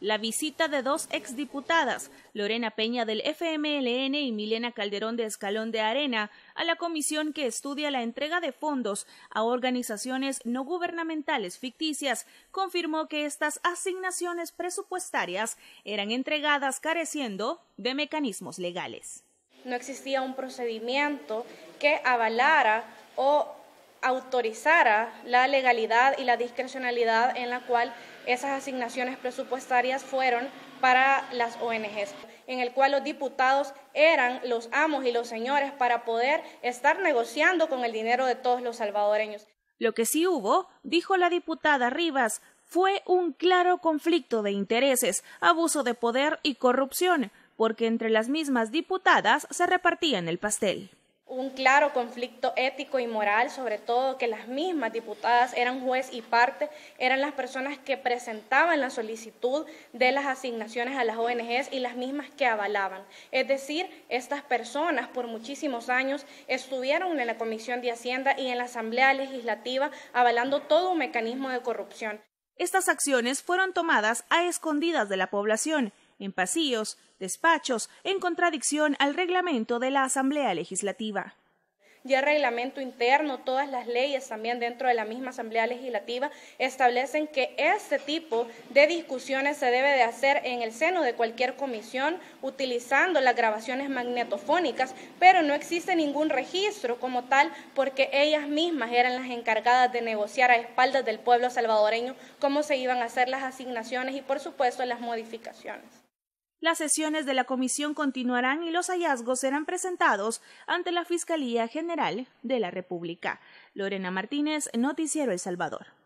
La visita de dos exdiputadas, Lorena Peña del FMLN y Milena Calderón de Escalón de Arena, a la comisión que estudia la entrega de fondos a organizaciones no gubernamentales ficticias, confirmó que estas asignaciones presupuestarias eran entregadas careciendo de mecanismos legales. No existía un procedimiento que avalara o autorizara la legalidad y la discrecionalidad en la cual esas asignaciones presupuestarias fueron para las ONGs, en el cual los diputados eran los amos y los señores para poder estar negociando con el dinero de todos los salvadoreños. Lo que sí hubo, dijo la diputada Rivas, fue un claro conflicto de intereses, abuso de poder y corrupción, porque entre las mismas diputadas se repartían el pastel un claro conflicto ético y moral, sobre todo que las mismas diputadas eran juez y parte, eran las personas que presentaban la solicitud de las asignaciones a las ONGs y las mismas que avalaban. Es decir, estas personas por muchísimos años estuvieron en la Comisión de Hacienda y en la Asamblea Legislativa avalando todo un mecanismo de corrupción. Estas acciones fueron tomadas a escondidas de la población en pasillos, despachos, en contradicción al reglamento de la Asamblea Legislativa ya el reglamento interno, todas las leyes también dentro de la misma Asamblea Legislativa establecen que este tipo de discusiones se debe de hacer en el seno de cualquier comisión utilizando las grabaciones magnetofónicas, pero no existe ningún registro como tal porque ellas mismas eran las encargadas de negociar a espaldas del pueblo salvadoreño cómo se iban a hacer las asignaciones y por supuesto las modificaciones. Las sesiones de la comisión continuarán y los hallazgos serán presentados ante la Fiscalía General de la República. Lorena Martínez, Noticiero El Salvador.